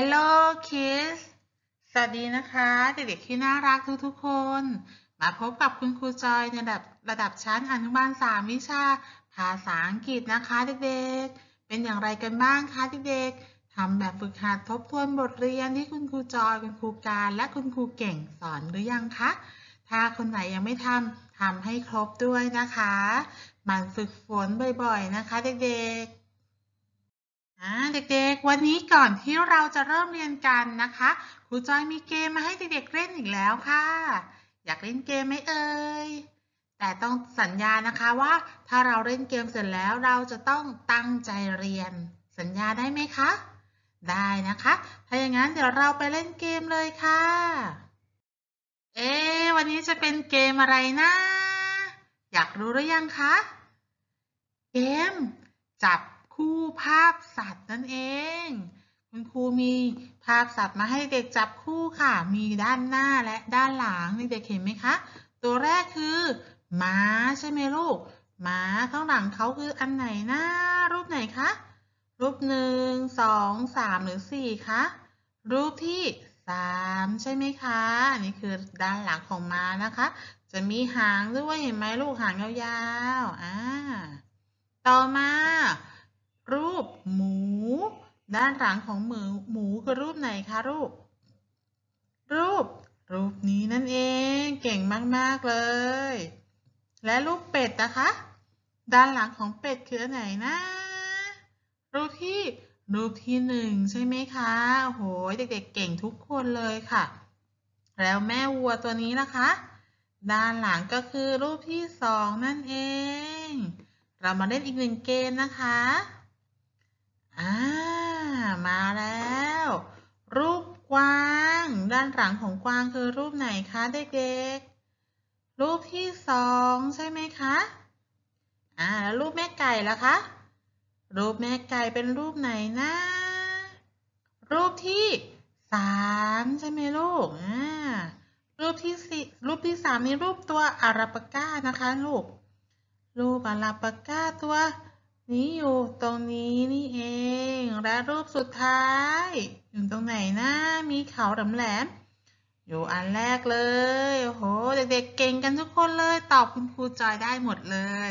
Hello kids สวัสดีนะคะ เด็กๆที่น่ารักทุกๆ คน มาพบกับคุณครูจอยในระดับระดับชั้นอนุบาลสามวิชาภาษาอังกฤษนะคะเด็กๆเป็นอย่างไรกันบ้างคะเด็กๆทำแบบฝึกหัดทบทวนบทเรียนที่คุณครูจอยคุณครูการและคุณครูเก่งสอนหรือยังคะ ถ้าคนไหนยังไม่ทำทำให้ครบด้วยนะคะ มันฝึกฝนบ่อยๆ นะคะเด็กๆเด็กๆ วันนี้ก่อนที่เราจะเริ่มเรียนกันนะคะ ครูจอยมีเกมมาให้เด็กๆ เล่นอีกแล้วค่ะ อยากเล่นเกมไหมเอ่ย แต่ต้องสัญญานะคะว่า ถ้าเราเล่นเกมเสร็จแล้วเราจะต้องตั้งใจเรียน สัญญาได้ไหมคะ ได้นะคะ ถ้าอย่างนั้นเดี๋ยวเราไปเล่นเกมเลยค่ะ เอ๊วันนี้จะเป็นเกมอะไรนะ อยากรู้หรือยังคะ เกมจับคู่ภาพสัตว์นั่นเองคุณครูมีภาพสัตว์มาให้เด็กจับคู่ค่ะ มีด้านหน้าและด้านหลังนี่เด็กเห็นไหมคะตัวแรกคือ ม้าใช่ไหมลูกม้าข้างหลังเขาคืออันไหนนะรูปไหนคะรูปหนึ่งสองสามหรือสี่คะรูปที่สามใช่ไหมคะอันนี้คือด้านหลังของม้านะคะ จะมีหางด้วยเห็นไหมลูกหางยาวๆอ่าต่อมารูปหมูด้านหลังของหมูหมูคือรูปไหนคะรูป รูป รูปนี้นั่นเองเก่งมาก ๆ เลย และรูปเป็ดนะคะ ด้านหลังของเป็ดคือไหนนะ รูปที่รูปที่หนึ่งใช่ไหมคะ โหยเด็ก ๆ เก่งทุกคนเลยค่ะ แล้วแม่วัวตัวนี้นะคะ ด้านหลังก็คือรูปที่สองนั่นเอง เรามาเล่นอีกหนึ่งเกมนะคะอ่า มาแล้ว รูปกวางด้านหลังของกวางคือรูปไหนคะเด็ก ๆ รูปที่สองใช่ไหมคะอ่าแล้วรูปแม่ไก่ล่ะคะรูปแม่ไก่เป็นรูปไหนนะรูปที่สามใช่ไหมลูกอ่ารูปที่สี่รูปที่สามนี่รูปตัวอาราปาก้านะคะลูกรูปอาราปาก้า ตัวนี่อยู่ตรงนี้นี่เองและรูปสุดท้ายอยู่ตรงไหนนะมีเขาแหลมแหลมอยู่อันแรกเลยโอ้โหเด็กๆเก่งกันทุกคนเลย ตอบคุณครูจอยได้หมดเลย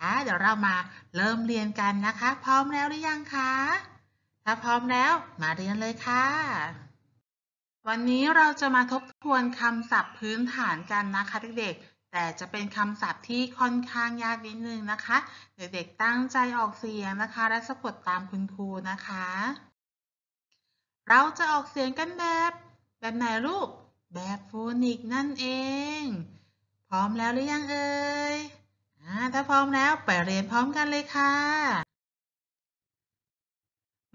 อ่ะเดี๋ยวเรามาเริ่มเรียนกันนะคะ พร้อมแล้วหรือยังคะ ถ้าพร้อมแล้ว มาเรียนเลยค่ะ วันนี้เราจะมาทบทวนคำศัพท์พื้นฐานกันนะคะเด็กๆแต่จะเป็น คำศัพท์ที่ค่อนข้างยากนิดนึงนะคะ เด็กๆตั้งใจออกเสียงนะคะ และสะกดตามคุณครูนะคะเราจะออกเสียงกันแบบแบบไหน ลูก แบบโฟนิกนั่นเอง พร้อมแล้วหรือยังเอ่ยถ้าพร้อมแล้ว ไปเรียนพร้อมกันเลยค่ะ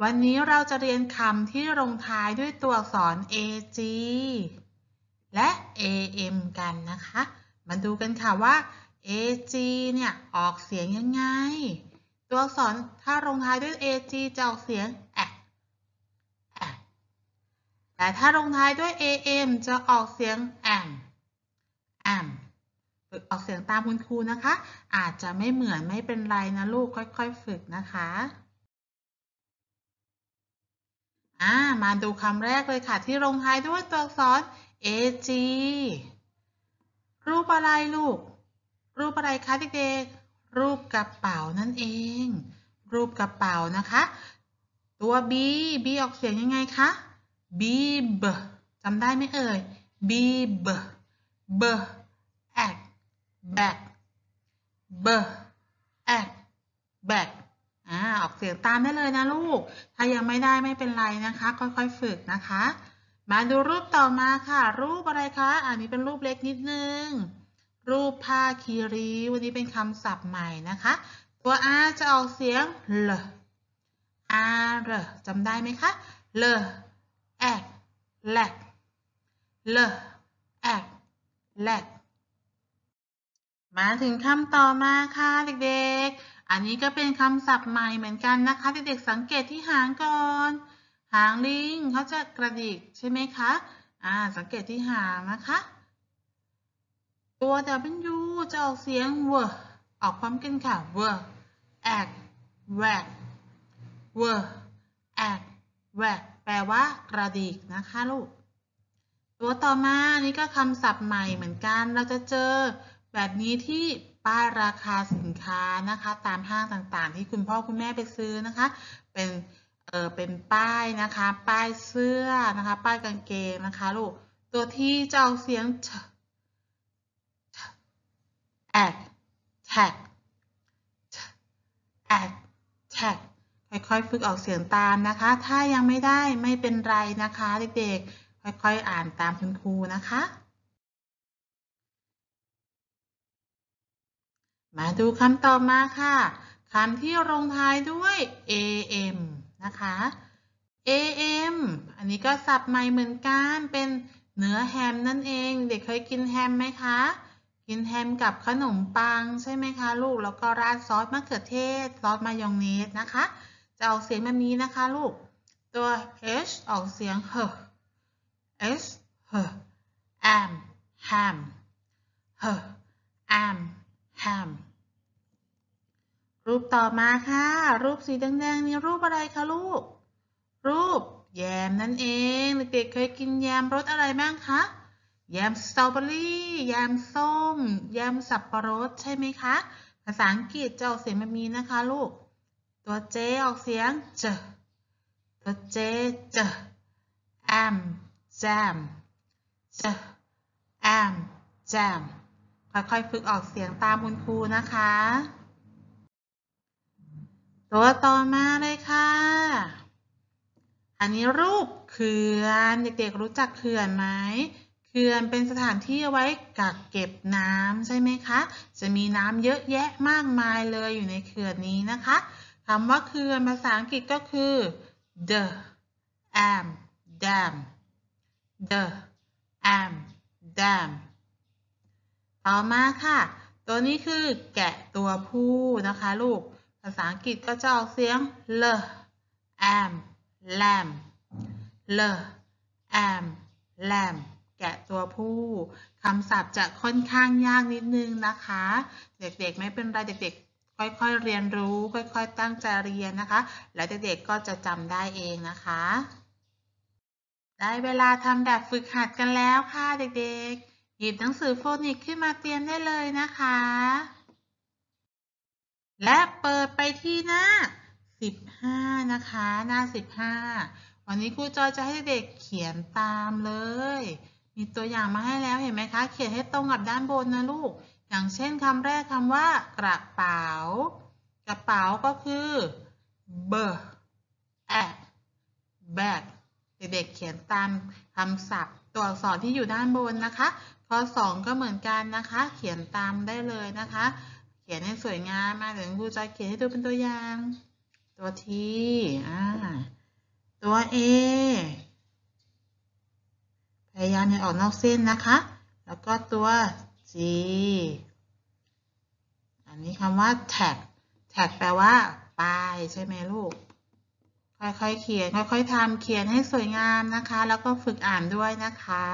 วันนี้เราจะเรียน คำที่ลงท้ายด้วยตัวอักษร AG และ AM กันนะคะมาดูกันค่ะว่า AG เนี่ยออกเสียงยังไง ตัวอักษรถ้าลงท้ายด้วย AG จะออกเสียง แอดแต่ถ้าลงท้ายด้วย AM จะออกเสียงแอมแอมฝึกออกเสียงตามคุณครูนะคะอาจจะไม่เหมือนไม่เป็นไรนะลูกค่อยๆฝึกนะคะมาดูคำแรกเลยค่ะ ที่ลงท้ายด้วยตัวอักษร AG รูปอะไรลูก รูปอะไรคะเด็กๆรูปกระเป๋านั่นเอง รูปกระเป๋านะคะ ตัว B B ออกเสียงยังไงคะ B B จำได้ไหมเอ่ย B B B X b a c B a X b a c อออกเสียงตามได้เลยนะลูก ถ้ายังไม่ได้ไม่เป็นไรนะคะ ค่อยๆฝึกนะคะมาดูรูปต่อมาค่ะ รูปอะไรคะอันนี้เป็นรูปเล็กนิดนึง รูปผ้าคีรี วันนี้เป็นคำศัพท์ใหม่นะคะ ตัว R จะออกเสียง เลอาร์จำได้ไหมคะ เลแอกแลกเลแอกแลกมาถึงคำต่อมาค่ะ เด็ก ๆ อันนี้ก็เป็นคำศัพท์ใหม่เหมือนกันนะคะเด็กๆสังเกตที่หางก่อนหางลิงเขาจะกระดิกใช่ไหมคะ อ่าสังเกตที่หางนะคะ ตัว W จะออกเสียงเวอออกความกันค่ะเวอแอกแวกเวอแอกแวกแปลว่ากระดิกนะคะลูก ตัวต่อมานี่ก็คำศัพท์ใหม่เหมือนกันเราจะเจอแบบนี้ที่ป้ายราคาสินค้านะคะ ตามห้างต่างๆที่คุณพ่อคุณแม่ไปซื้อนะคะเป็นเออเป็นป้ายนะคะป้ายเสื้อนะคะป้ายกางเกงนะคะลูกตัวที่จะเอาเสียงแฉ g แฉ g แฉ g t a กค่อยๆฝึกออกเสียงตามนะคะถ้ายังไม่ได้ไม่เป็นไรนะคะ เด็กๆค่อยๆอ่านตามคุณครูนะคะ มาดูคำต่อมาค่ะคำที่ลงท้ายด้วย am นะคะ AM อันนี้ก็สับใหม่เหมือนกัน เป็นเนื้อแฮมนั่นเองเด็กเคยกินแฮมไหมคะ กินแฮมกับขนมปังใช่ไหมคะลูก แล้วก็ราดซอสมะเขือเทศ ซอสมายองเนสนะคะ จะออกเสียงแบบนี้นะคะลูก ตัว h ออกเสียงเ h s h am ham h am ham รูปต่อมาค่ะ รูปสีแดงๆนี่รูปอะไรคะลูก รูป แยมนั่นเอง เด็กๆเคยกินแยมรสอะไรบ้างคะ แยมสตรอเบอรี่แยมส้ม แยมสับปะรดใช่ไหมคะ ภาษาอังกฤษจะออกเสียงแบบนี้นะคะลูก ตัวเจออกเสียงเจ ตัวเจเจแอมแจมเจแอมแจมค่อยๆฝึกออกเสียงตามคุณครูนะคะตัวต่อมาเลยค่ะ อันนี้รูปเขื่อนเด็กๆรู้จักเขื่อนไหมเขื่อนเป็นสถานที่ไว้กักเก็บน้ำใช่ไหมคะ จะมีน้ำเยอะแยะมากมายเลยอยู่ในเขื่อนนี้นะคะ คำว่าเขื่อนภาษาอังกฤษก็คือ the am dam the am dam ต่อมาค่ะ ตัวนี้คือแกะตัวผู้นะคะลูกภาษาอังกฤษก็จะออกเสียง l am lamb l am lamb แกะตัวผู้ คำศัพท์จะค่อนข้างยากนิดนึงนะคะ เด็กๆไม่เป็นไร เด็กๆค่อยๆเรียนรู้ ค่อยๆตั้งใจเรียนนะคะ แล้วเด็กๆก็จะจำได้เองนะคะ ได้เวลาทำแบบฝึกหัดกันแล้วค่ะเด็กๆ หยิบหนังสือโฟนิกขึ้นมาเตรียมได้เลยนะคะและเปิดไปที่หน้า 15 นะคะ หน้า 15 วันนี้ครูจอยจะให้เด็กเขียนตามเลย มีตัวอย่างมาให้แล้วเห็นไหมคะ เขียนให้ตรงกับด้านบนนะลูก อย่างเช่นคำแรกคำว่า กระเป๋า กระเป๋าก็คือเบอร์แอแบกเด็กๆเขียนตามคำศัพท์ตัวอักษรที่อยู่ด้านบนนะคะ ข้อ2ก็เหมือนกันนะคะ เขียนตามได้เลยนะคะขียนให้สวยงามมาถึงครูจะเขียนให้ดูเป็นตัวอย่าง ตัวทีอ่าตัวเอพยายามอย่าออกนอกเส้นนะคะ แล้วก็ตัว G อันนี้คำว่า็กแท็กแปลว่าปลายใช่ไหมลูก ค่อยๆ เขียน ค่อยๆทำเขียนให้สวยงามนะคะ แล้วก็ฝึกอ่านด้วยนะคะ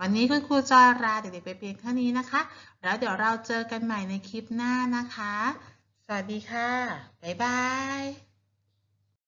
วันนี้คุณครูจอราเด็กๆไปเพียงเท่านี้นะคะ แล้วเดี๋ยวเราเจอกันใหม่ในคลิปหน้านะคะ สวัสดีค่ะ บ๊ายบาย